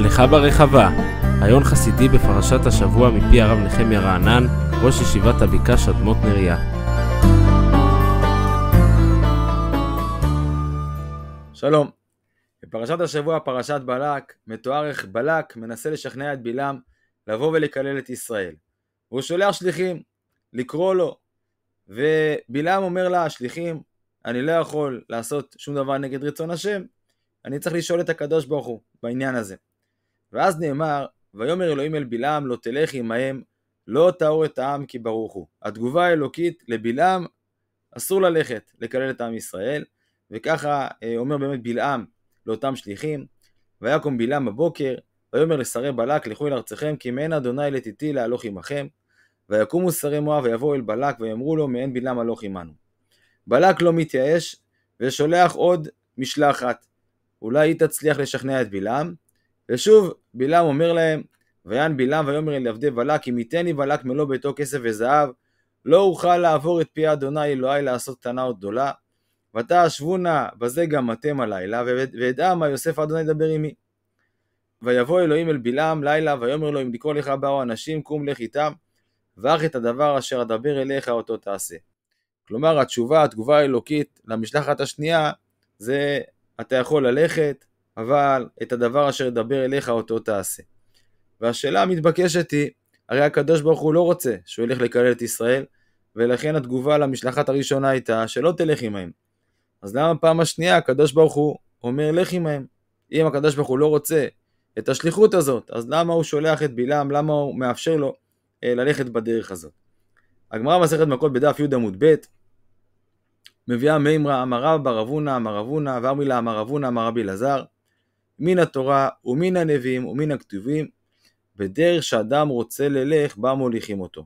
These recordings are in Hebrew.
הליכה ברחבה, רעיון חסידי בפרשת השבוע מפי הרב נחמיה רענן, ראש ישיבת הבקעה שדמות נריה. שלום, בפרשת השבוע, פרשת בלק, מתואר איך בלק מנסה לשכנע את בלעם לבוא ולקלל את ישראל. והוא שולח שליחים, לקרוא לו, ובלעם אומר לה, השליחים, אני לא יכול לעשות שום דבר נגד רצון השם, אני צריך לשאול את הקדוש ברוך הוא בעניין הזה. ואז נאמר, ויאמר אלוהים אל בלעם לא תלך עמהם, לא תאור את העם כי ברוך הוא. התגובה האלוקית לבלעם, אסור ללכת לקלל את עם ישראל, וככה אה, אומר באמת בלעם לאותם שליחים, ויקום בלעם בבוקר, ויאמר לשרי בלק לכו אל ארצכם, כי מעין אדוני לתתי להלוך עמכם, ויקומו שרי מואב ויבואו אל בלק ויאמרו לו מעין בלעם הלוך עמנו. בלק לא מתייאש ושולח עוד משלחת. אולי היא תצליח לשכנע את בלעם, ושוב, בלעם אומר להם, ויען בלעם ויאמר אל עבדי בלק, אם יתני בלק מלוא ביתו כסף וזהב, לא אוכל לעבור את פי אדוני אלוהי לעשות קטנה או גדולה. ותה שבו נא בזה גם אתם הלילה, ואדע מה יוסף אדוני ידבר עמי. ויבוא אלוהים אל בלעם לילה, ויאמר לו אם לקרוא לך באו אנשים, קום לך איתם, ואך את הדבר אשר אדבר אליך אותו תעשה. כלומר התשובה, התגובה האלוקית למשלחת השנייה, זה אתה יכול ללכת, אבל את הדבר אשר ידבר אליך אותו תעשה. והשאלה המתבקשת היא, הרי הקדוש ברוך הוא לא רוצה שהוא ילך לקלל את ישראל, ולכן התגובה למשלחת הראשונה הייתה שלא תלך עמהם. אז למה פעם השנייה הקדוש ברוך הוא אומר לך עמהם? אם הקדוש ברוך הוא לא רוצה את השליחות הזאת, אז למה הוא שולח את בלעם, למה הוא מאפשר לו אה, ללכת בדרך הזאת? הגמרא מסכת מכות בדף י עמוד ב מביאה מימרא אמר רבא רב הונא אמר רב ואמר מילה אמר רב אמר רבי אלעזר מן התורה ומן הנביאים ומן הכתובים, בדרך שאדם רוצה ללך, בה מוליכים אותו.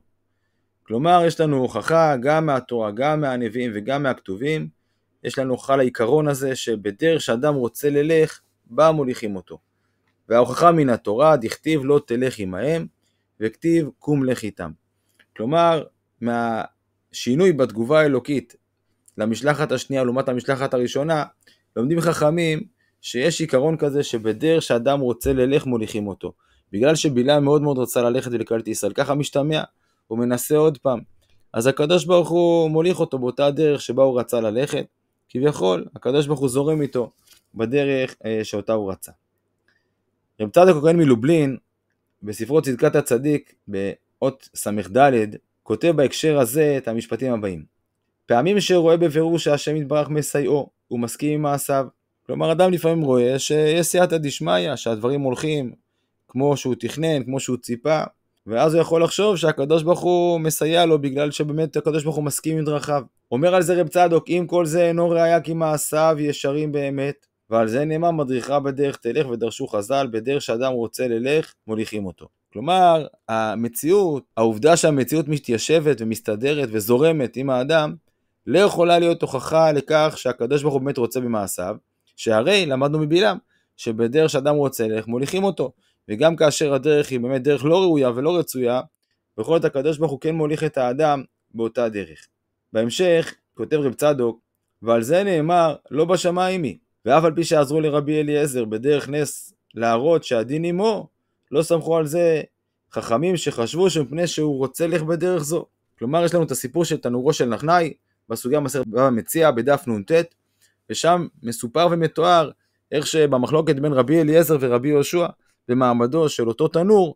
כלומר, יש לנו הוכחה גם מהתורה, גם מהנביאים וגם מהכתובים, יש לנו הוכחה לעיקרון הזה שבדרך שאדם רוצה ללך, בה מוליכים אותו. וההוכחה מן התורה, דכתיב לא תלך עמהם, וכתיב קום לך איתם. כלומר, מהשינוי בתגובה האלוקית למשלחת השנייה לעומת המשלחת הראשונה, לומדים חכמים שיש עיקרון כזה שבדרך שאדם רוצה ללך מוליכים אותו. בגלל שבלעם מאוד מאוד רצה ללכת ולקלל את ישראל, ככה משתמע, הוא מנסה עוד פעם. אז הקדוש ברוך הוא מוליך אותו באותה דרך שבה הוא רצה ללכת, כביכול, הקדוש ברוך הוא זורם איתו בדרך אה, שאותה הוא רצה. רב צדוק הכהן מלובלין, בספרו צדקת הצדיק, באות ס"ד, כותב בהקשר הזה את המשפטים הבאים: פעמים שרואה בבירור שהשם יתברך מסייעו, הוא מסכים עם מעשיו, כלומר, אדם לפעמים רואה שיש סייעתא דשמיא, שהדברים הולכים כמו שהוא תכנן, כמו שהוא ציפה, ואז הוא יכול לחשוב שהקדוש ברוך הוא מסייע לו בגלל שבאמת הקדוש ברוך הוא מסכים עם דרכיו. אומר על זה רב צדוק, אם כל זה אינו ראיה כי מעשיו ישרים באמת, ועל זה נאמר מדריכה בדרך תלך ודרשו חז"ל, בדרך שאדם רוצה ללך, מוליכים אותו. כלומר, המציאות, העובדה שהמציאות מתיישבת ומסתדרת וזורמת עם האדם, לא יכולה להיות הוכחה לכך שהקדוש ברוך הוא באמת רוצה במעשיו, שהרי למדנו מבלעם, שבדרך שאדם רוצה ללך מוליכים אותו, וגם כאשר הדרך היא באמת דרך לא ראויה ולא רצויה, בכל זאת הקדוש ברוך הוא כן מוליך את האדם באותה דרך. בהמשך כותב רב צדוק, ועל זה נאמר לא בשמיים היא, ואף על פי שעזרו לרבי אליעזר בדרך נס להראות שהדין עמו, לא סמכו על זה חכמים שחשבו שמפני שהוא רוצה ללך בדרך זו. כלומר יש לנו את הסיפור של תנורו של נחנאי בסוגיה מסכת בבא מציע בדף נ"ט ושם מסופר ומתואר איך שבמחלוקת בין רבי אליעזר ורבי יהושע במעמדו של אותו תנור,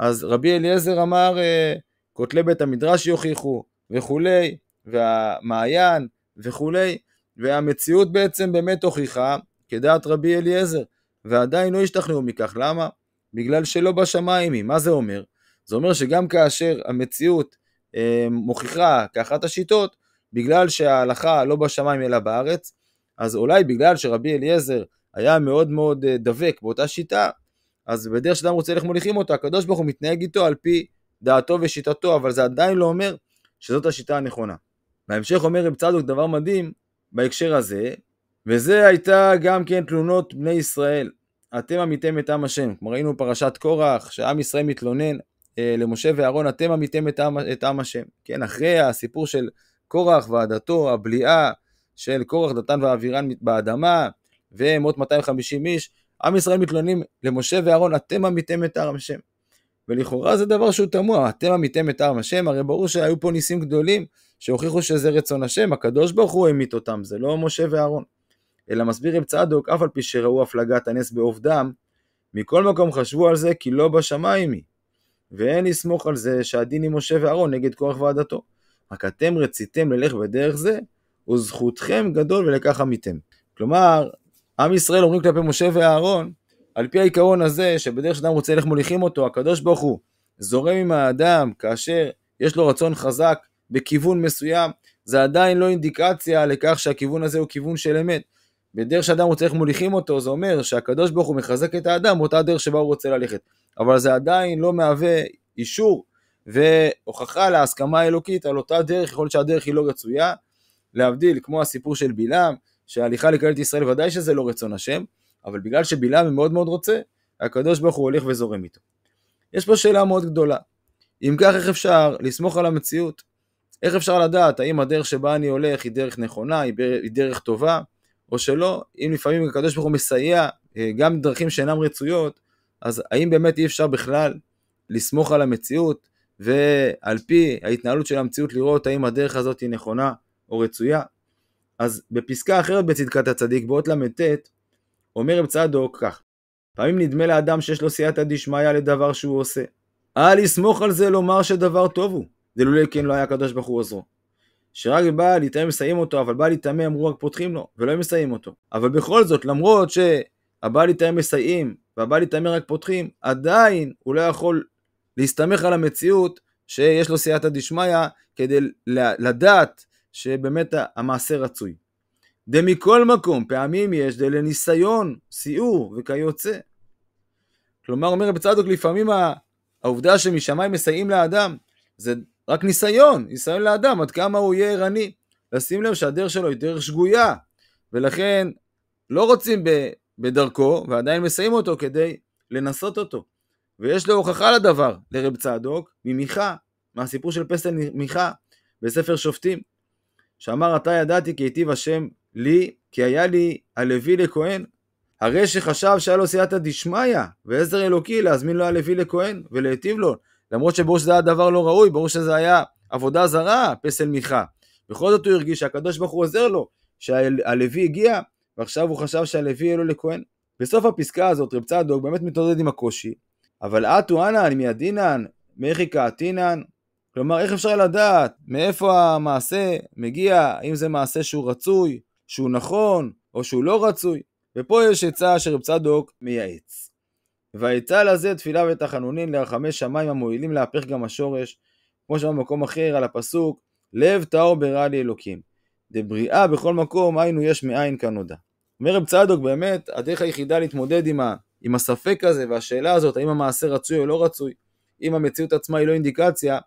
אז רבי אליעזר אמר, אה, כותלי בית המדרש יוכיחו וכולי, והמעיין וכולי, והמציאות בעצם באמת הוכיחה כדעת רבי אליעזר, ועדיין לא השתכנעו מכך, למה? בגלל שלא בשמיים היא, מה זה אומר? זה אומר שגם כאשר המציאות אה, מוכיחה כאחת השיטות, בגלל שההלכה לא בשמיים אלא בארץ, אז אולי בגלל שרבי אליעזר היה מאוד מאוד אה, דבק באותה שיטה, אז בדרך שאדם רוצה ללכת מוליכים אותו, הקדוש ברוך הוא מתנהג איתו על פי דעתו ושיטתו, אבל זה עדיין לא אומר שזאת השיטה הנכונה. בהמשך אומר רב צדוק דבר מדהים בהקשר הזה, וזה הייתה גם כן תלונות בני ישראל. אתם עמיתם את עם השם, כמו ראינו פרשת קורח, שעם ישראל מתלונן אה, למשה ואהרון, אתם עמיתם את עם, את עם השם. כן, אחרי הסיפור של קורח ועדתו, הבליעה, של קורח, דתן ואבירן באדמה, והם עוד 250 איש, עם ישראל מתלוננים למשה ואהרון, אתם עמיתם את הר השם. ולכאורה זה דבר שהוא תמוה, אתם עמיתם את הר השם, הרי ברור שהיו פה ניסים גדולים שהוכיחו שזה רצון השם, הקדוש ברוך הוא המית אותם, זה לא משה ואהרון. אלא מסביר רב צדוק, אף על פי שראו הפלגת הנס בעובדם, מכל מקום חשבו על זה כי לא בשמיים היא. ואין לסמוך על זה שהדין עם משה ואהרון נגד קורח ועדתו. רק אתם רציתם ללך בדרך זה, וזכותכם גדול ולכך עמיתם. כלומר, עם ישראל אומרים כלפי משה ואהרון, על פי העיקרון הזה, שבדרך שאדם רוצה ללך מוליכים אותו, הקדוש ברוך הוא זורם עם האדם כאשר יש לו רצון חזק בכיוון מסוים, זה עדיין לא אינדיקציה לכך שהכיוון הזה הוא כיוון של אמת. בדרך שאדם רוצה ללכת מוליכים אותו, זה אומר שהקדוש ברוך הוא מחזק את האדם באותה דרך שבה הוא רוצה ללכת. אבל זה עדיין לא מהווה אישור והוכחה להסכמה האלוקית על אותה דרך, יכול להיות שהדרך היא לא רצויה, להבדיל, כמו הסיפור של בלעם, שההליכה לקלל את ישראל ודאי שזה לא רצון השם, אבל בגלל שבלעם מאוד מאוד רוצה, הקדוש ברוך הוא הולך וזורם איתו. יש פה שאלה מאוד גדולה. אם כך, איך אפשר לסמוך על המציאות? איך אפשר לדעת האם הדרך שבה אני הולך היא דרך נכונה, היא דרך טובה, או שלא? אם לפעמים הקדוש ברוך הוא מסייע אה, גם דרכים שאינן רצויות, אז האם באמת אי אפשר בכלל לסמוך על המציאות, ועל פי ההתנהלות של המציאות לראות האם הדרך הזאת היא נכונה או רצויה. אז בפסקה אחרת בצדקת הצדיק, באות ל"ט, אומר רב צדוק כך: פעמים נדמה לאדם שיש לו סייעתא דשמיא לדבר שהוא עושה. אה לסמוך על זה לומר שדבר טוב הוא, דלולי כן לא היה הקדוש ברוך הוא עוזרו. שרק בא להיטמא מסיים אותו, אבל בא להיטמא אמרו רק פותחים לו, ולא הם מסיים אותו. אבל בכל זאת, למרות שהבא להיטמא מסיים, והבא להיטמא רק פותחים, עדיין הוא לא יכול להסתמך על המציאות שיש לו סייעתא דשמיא כדי לדעת שבאמת המעשה רצוי. דמכל מקום, פעמים יש לניסיון סיעור וכיוצא. כלומר, אומר רבי צדוק, לפעמים העובדה שמשמיים מסייעים לאדם, זה רק ניסיון, ניסיון לאדם, עד כמה הוא יהיה ערני. לשים לב שהדרך שלו היא דרך שגויה, ולכן לא רוצים בדרכו, ועדיין מסייעים אותו כדי לנסות אותו. ויש לו הוכחה לדבר, לרב צדוק, ממיכה, מהסיפור של פסל מיכה בספר שופטים. שאמר עתה ידעתי כי היטיב השם לי, כי היה לי הלוי לכהן. הרי שחשב שהיה לו סייעתא דשמיא, ועזר אלוקי להזמין לו הלוי לכהן, ולהיטיב לו, למרות שברור שזה היה דבר לא ראוי, ברור שזה היה עבודה זרה, פסל מיכה. בכל זאת הוא הרגיש שהקדוש ברוך הוא עוזר לו, שהלוי הגיע, ועכשיו הוא חשב שהלוי יהיה לו לכהן. בסוף הפסקה הזאת רב צדוק באמת מתעודד עם הקושי, אבל אטו אנן אינן, מחיקה אטינן, כלומר, איך אפשר לדעת מאיפה המעשה מגיע, האם זה מעשה שהוא רצוי, שהוא נכון, או שהוא לא רצוי? ופה יש עצה שרב צדוק מייעץ. והעצה לזה תפילה ותחנונין לרחמי שמיים המועילים להפך גם השורש, כמו שאמר במקום אחר על הפסוק, לב טהור ברע לי אלוקים. דבריאה בכל מקום, היינו יש מאין כנודע. אומר רב צדוק, באמת, הדרך היחידה להתמודד עם, ה, עם הספק הזה והשאלה הזאת, האם המעשה רצוי או לא רצוי, אם המציאות עצמה היא לא אינדיקציה,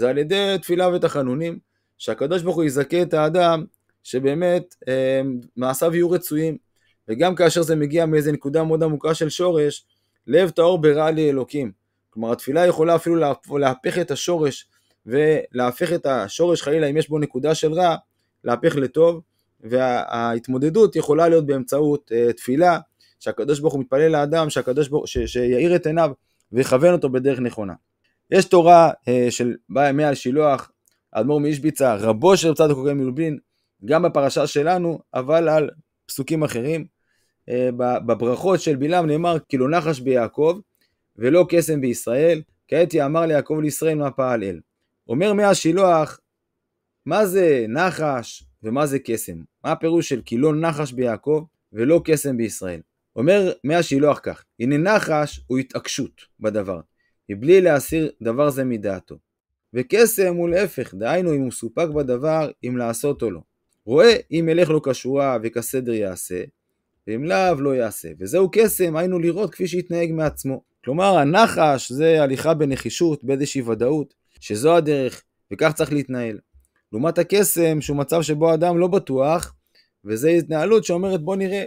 זה על ידי תפילה ותחנונים, שהקדוש ברוך הוא יזכה את האדם שבאמת אה, מעשיו יהיו רצויים, וגם כאשר זה מגיע מאיזה נקודה מאוד עמוקה של שורש, לב טהור ברע לי אלוקים. כלומר התפילה יכולה אפילו להפך את השורש, ולהפך את השורש חלילה אם יש בו נקודה של רע, להפך לטוב, וההתמודדות יכולה להיות באמצעות אה, תפילה, שהקדוש ברוך הוא מתפלל לאדם, שהקדוש ברוך, ש, שיאיר את עיניו ויכוון אותו בדרך נכונה. יש תורה אה, של בא ימי השילוח, האדמו"ר מאישביצה, רבו של צדוק הכהן מלובלין, גם בפרשה שלנו, אבל על פסוקים אחרים. אה, בברכות של בלעם נאמר, כאילו נחש ביעקב, ולא קסם בישראל, כעת יאמר ליעקב לישראל מה פעל אל. אומר מי השילוח, מה זה נחש ומה זה קסם? מה הפירוש של כי לא נחש ביעקב ולא קסם בישראל? אומר מי השילוח כך, הנה נחש הוא התעקשות בדבר, מבלי להסיר דבר זה מדעתו. וקסם הוא להפך, דהיינו אם הוא סופק בדבר, אם לעשות או לא. רואה אם ילך לו כשורה וכסדר יעשה, ואם לאו לא יעשה. וזהו קסם, היינו לראות כפי שהתנהג מעצמו. כלומר, הנחש זה הליכה בנחישות, באיזושהי ודאות, שזו הדרך, וכך צריך להתנהל. לעומת הקסם, שהוא מצב שבו האדם לא בטוח, וזו התנהלות שאומרת בוא נראה,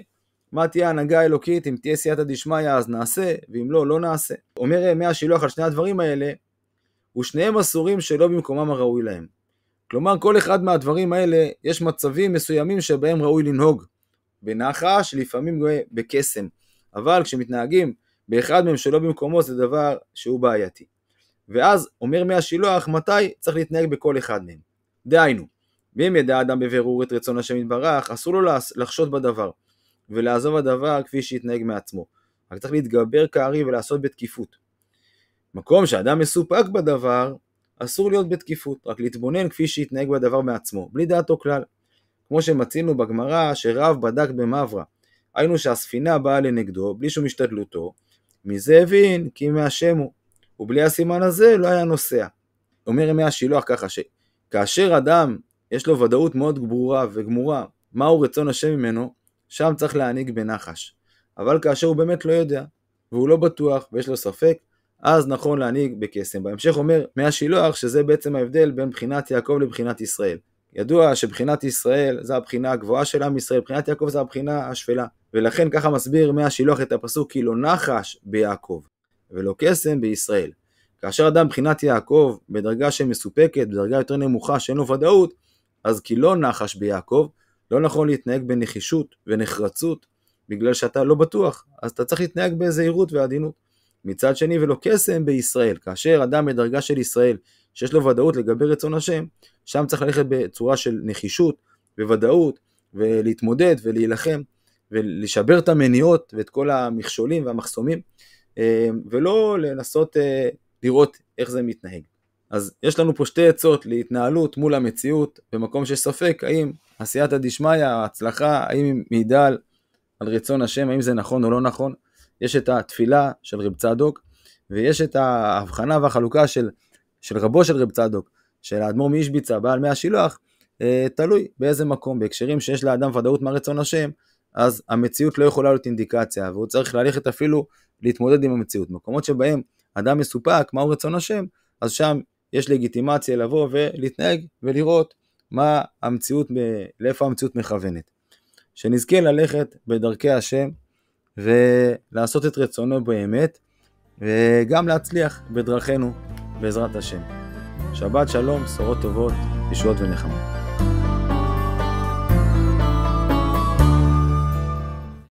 מה תהיה ההנהגה האלוקית, אם תהיה סייעתא דשמיא אז נעשה, ואם לא, לא נעשה. אומר ימי השילוח על שני הדברים האלה, ושניהם אסורים שלא במקומם הראוי להם. כלומר, כל אחד מהדברים האלה, יש מצבים מסוימים שבהם ראוי לנהוג. בנחש, לפעמים בקסם. אבל כשמתנהגים באחד מהם שלא במקומו, זה דבר שהוא בעייתי. ואז אומר מי השילוח מתי צריך להתנהג בכל אחד מהם. דהיינו, ואם ידע אדם בבירור את רצון השם יתברך, אסור לו לחשוד בדבר. ולעזוב הדבר כפי שהתנהג מעצמו. רק צריך להתגבר כארי ולעשות בתקיפות. מקום שאדם מסופק בדבר, אסור להיות בתקיפות, רק להתבונן כפי שהתנהג בדבר מעצמו, בלי דעתו כלל. כמו שמצינו בגמרא, שרב בדק במברה, היינו שהספינה באה לנגדו, בלי שום השתדלותו, מזה הבין כי מהשם הוא, ובלי הסימן הזה לא היה נוסע. אומר ימי השילוח ככה, שכאשר אדם יש לו ודאות מאוד ברורה וגמורה, מהו רצון השם ממנו, שם צריך להנהיג בנחש. אבל כאשר הוא באמת לא יודע, והוא לא בטוח, ויש לו ספק, אז נכון להנהיג בקסם. בהמשך אומר מהשילוח, שזה בעצם ההבדל בין בחינת יעקב לבחינת ישראל. ידוע שבחינת ישראל זה הבחינה הגבוהה של עם ישראל, בחינת יעקב זה הבחינה השפלה. ולכן ככה מסביר מהשילוח את הפסוק כי לא נחש ביעקב ולא קסם בישראל. כאשר אדם בחינת יעקב בדרגה שמסופקת, בדרגה יותר נמוכה שאין לו ודאות, אז כי לא נחש ביעקב, לא נכון להתנהג בנחישות ונחרצות בגלל שאתה לא בטוח, אז אתה צריך להתנהג בזהירות ועדינות. מצד שני, ולא קסם בישראל, כאשר אדם בדרגה של ישראל, שיש לו ודאות לגבי רצון השם, שם צריך ללכת בצורה של נחישות וודאות, ולהתמודד ולהילחם, ולשבר את המניעות ואת כל המכשולים והמחסומים, אה, ולא לנסות אה, לראות איך זה מתנהג. אז יש לנו פה שתי עצות להתנהלות מול המציאות, במקום שיש ספק האם עשייתא דשמיא, ההצלחה, האם היא מעידה על, על רצון השם, האם זה נכון או לא נכון. יש את התפילה של רב צדוק, ויש את ההבחנה והחלוקה של, של רבו של רב צדוק, של האדמו"ר מאישביצה, בעל מי השילוח, אה, תלוי באיזה מקום, בהקשרים שיש לאדם ודאות מה רצון השם, אז המציאות לא יכולה להיות אינדיקציה, והוא צריך ללכת אפילו להתמודד עם המציאות. מקומות שבהם אדם מסופק, מהו רצון השם, אז שם יש לגיטימציה לבוא ולהתנהג ולראות מה המציאות, לאיפה המציאות מכוונת. שנזכה ללכת בדרכי השם ולעשות את רצונו באמת, וגם להצליח בדרכנו בעזרת השם. שבת שלום, בשורות טובות, ישועות ונחמות.